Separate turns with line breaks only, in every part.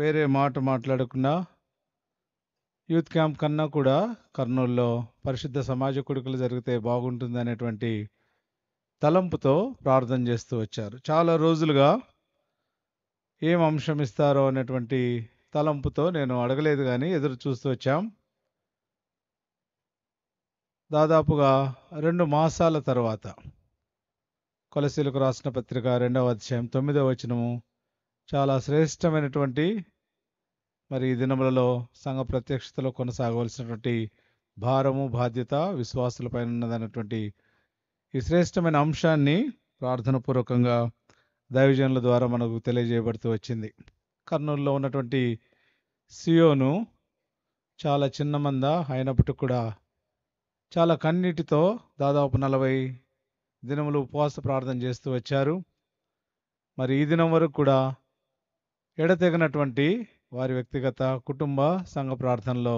వేరే మాట మాట్లాడకుండా యూత్ క్యాంప్ కన్నా కూడా కర్నూల్లో పరిశుద్ధ సమాజ కొడుకులు జరిగితే బాగుంటుంది అనేటువంటి తలంపుతో ప్రార్థన చేస్తూ వచ్చారు చాలా రోజులుగా ఏం అంశం ఇస్తారో అనేటువంటి తలంపుతో నేను అడగలేదు కానీ ఎదురు చూస్తూ వచ్చాం దాదాపుగా రెండు మాసాల తర్వాత కొలసీలకు రాసిన పత్రిక రెండవ అధ్యాయం తొమ్మిదవ వచనము చాలా శ్రేష్టమైనటువంటి మరి ఈ దినములలో సంఘ ప్రత్యక్షతలో కొనసాగవలసినటువంటి భారము బాధ్యత విశ్వాసులపై ఉన్నదన్నటువంటి ఈ శ్రేష్టమైన అంశాన్ని ప్రార్థన పూర్వకంగా దైవజనుల ద్వారా మనకు తెలియజేయబడుతూ వచ్చింది కర్నూలులో ఉన్నటువంటి సియోను చాలా చిన్న మంద అయినప్పటికీ కూడా చాలా కన్నీటితో దాదాపు నలభై దినములు ఉపవాస ప్రార్థన చేస్తూ వచ్చారు మరి ఈ దినం వరకు కూడా ఎడతెగనటువంటి వారి వ్యక్తిగత కుటుంబ సంఘ ప్రార్థనలో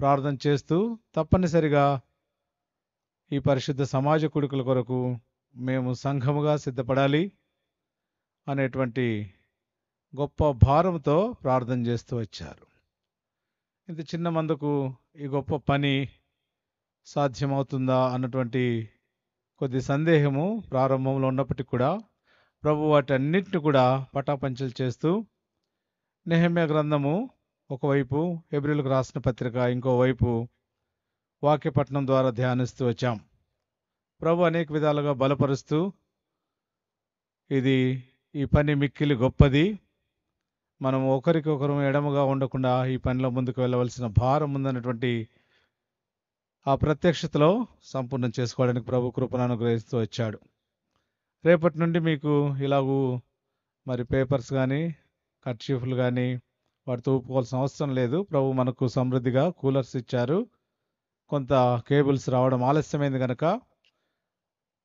ప్రార్థన చేస్తూ తప్పనిసరిగా ఈ పరిశుద్ధ సమాజ కొడుకుల కొరకు మేము సంఘముగా సిద్ధపడాలి అనేటువంటి గొప్ప భారంతో ప్రార్థన చేస్తూ వచ్చారు ఇంత చిన్న మందుకు ఈ గొప్ప పని సాధ్యమవుతుందా అన్నటువంటి కొద్ది సందేహము ప్రారంభంలో ఉన్నప్పటికీ కూడా ప్రభు వాటన్నిటిని కూడా పటాపంచలు చేస్తూ నెహమ్య గ్రంథము ఒకవైపు ఎబ్రిల్కు రాసిన పత్రిక ఇంకోవైపు వాక్యపట్నం ద్వారా ధ్యానిస్తూ వచ్చాం ప్రభు అనేక విధాలుగా బలపరుస్తూ ఇది ఈ పని మిక్కిలి గొప్పది మనం ఒకరికొకరు ఎడమగా ఉండకుండా ఈ పనిలో ముందుకు వెళ్ళవలసిన భారం ఉందన్నటువంటి ఆ ప్రత్యక్షతలో సంపూర్ణం చేసుకోవడానికి ప్రభు కృపను అనుగ్రహిస్తూ వచ్చాడు రేపటి నుండి మీకు ఇలాగూ మరి పేపర్స్ కానీ కర్చీఫ్లు కానీ వాటితో ఊపుకోవాల్సిన అవసరం లేదు ప్రభు మనకు సమృద్ధిగా కూలర్స్ ఇచ్చారు కొంత కేబుల్స్ రావడం ఆలస్యమైంది కనుక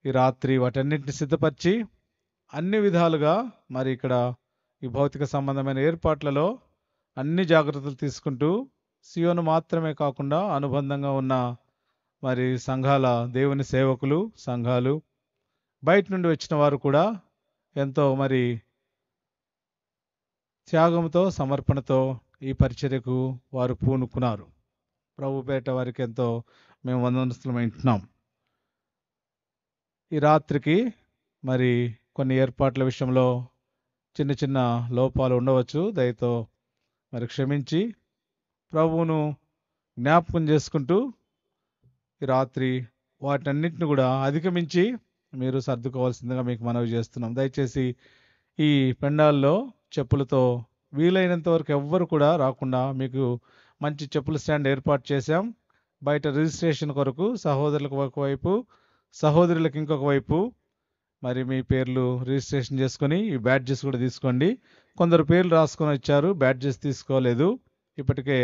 ఈ రాత్రి వాటన్నింటిని సిద్ధపరిచి అన్ని విధాలుగా మరి ఇక్కడ ఈ భౌతిక సంబంధమైన ఏర్పాట్లలో అన్ని జాగ్రత్తలు తీసుకుంటూ సియోను మాత్రమే కాకుండా అనుబంధంగా ఉన్న మరి సంఘాల దేవుని సేవకులు సంఘాలు బయట నుండి వచ్చిన వారు కూడా ఎంతో మరి త్యాగంతో సమర్పణతో ఈ పరిచర్యకు వారు పూనుకున్నారు ప్రభుపేట వారికి ఎంతో మేము వందనస్తులం వింటున్నాం ఈ రాత్రికి మరి కొన్ని ఏర్పాట్ల విషయంలో చిన్న చిన్న లోపాలు ఉండవచ్చు దయతో మరి క్షమించి ప్రభువును జ్ఞాపకం చేసుకుంటూ ఈ రాత్రి వాటన్నిటిని కూడా అధిగమించి మీరు సర్దుకోవాల్సిందిగా మీకు మనవి చేస్తున్నాం దయచేసి ఈ పెండాల్లో చెప్పులతో వీలైనంత వరకు ఎవ్వరు కూడా రాకుండా మీకు మంచి చెప్పుల స్టాండ్ ఏర్పాటు చేశాం బయట రిజిస్ట్రేషన్ కొరకు సహోదరులకు ఒకవైపు సహోదరులకు ఇంకొక వైపు మరి మీ పేర్లు రిజిస్ట్రేషన్ చేసుకొని ఈ బ్యాడ్జెస్ కూడా తీసుకోండి కొందరు పేర్లు రాసుకొని వచ్చారు బ్యాడ్జెస్ తీసుకోలేదు ఇప్పటికే